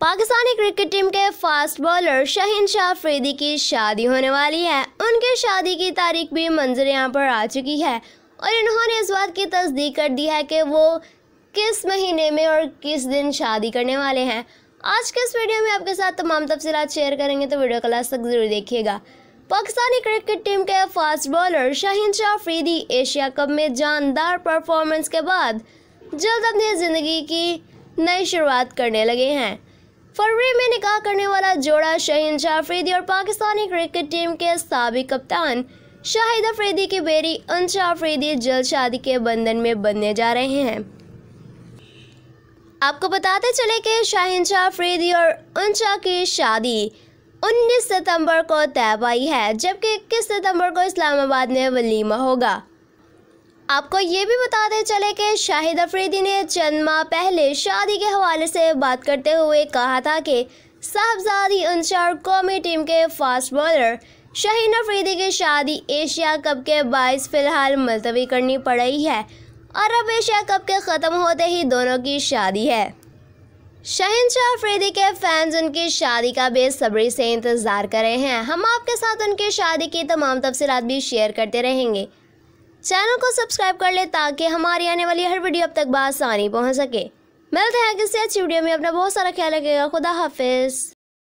Pakistani cricket team के fast bowler Shaheen Shah Afridi की शादी होने वाली है उनकी शादी की तारीख भी मंजर यहाँ पर आ चुकी है और इन्होंने इस बात की तस्दीक कर दी है कि वो किस महीने में और किस दिन शादी करने वाले हैं आज के इस वीडियो में आपके साथ तमाम तफसीत शेयर करेंगे तो वीडियो क्लास तक ज़रूर देखिएगा पाकिस्तानी क्रिकेट टीम के fast bowler Shaheen Shah Afridi Asia cup में जानदार परफॉर्मेंस के बाद जल्द अपनी ज़िंदगी की नई शुरुआत करने लगे हैं फरवरी में निकाह करने वाला जोड़ा शहीन जाफरीदी और पाकिस्तानी क्रिकेट टीम के सबक कप्तान शाहिद अफरीदी की बेरी उन अफरीदी जल्द शादी के बंधन में बनने जा रहे हैं आपको बताते चले कि शाहिन शाह अफरीदी और उनशा की शादी 19 सितंबर को तय पाई है जबकि 21 सितंबर को इस्लामाबाद में वलीमा होगा आपको ये भी बताते चले कि शाहिद अफरीदी ने चंद माह पहले शादी के हवाले से बात करते हुए कहा था कि साहबजादी अनशार कौमी टीम के फास्ट बॉलर शहीन अफरीदी की शादी एशिया कप के बायस फिलहाल मुलतवी करनी पड़ रही है और अब एशिया कप के ख़त्म होते ही दोनों की शादी है शहन शाह अफरीदी के फैंस उनकी शादी का बेसब्री से इंतज़ार कर रहे हैं हम आपके साथ उनकी शादी की तमाम तफसलत भी शेयर करते रहेंगे चैनल को सब्सक्राइब कर ले ताकि हमारी आने वाली हर वीडियो अब तक बासानी पहुँच सके मिलते हैं किसी अच्छी वीडियो में अपना बहुत सारा ख्याल रखेगा खुदा हाफिज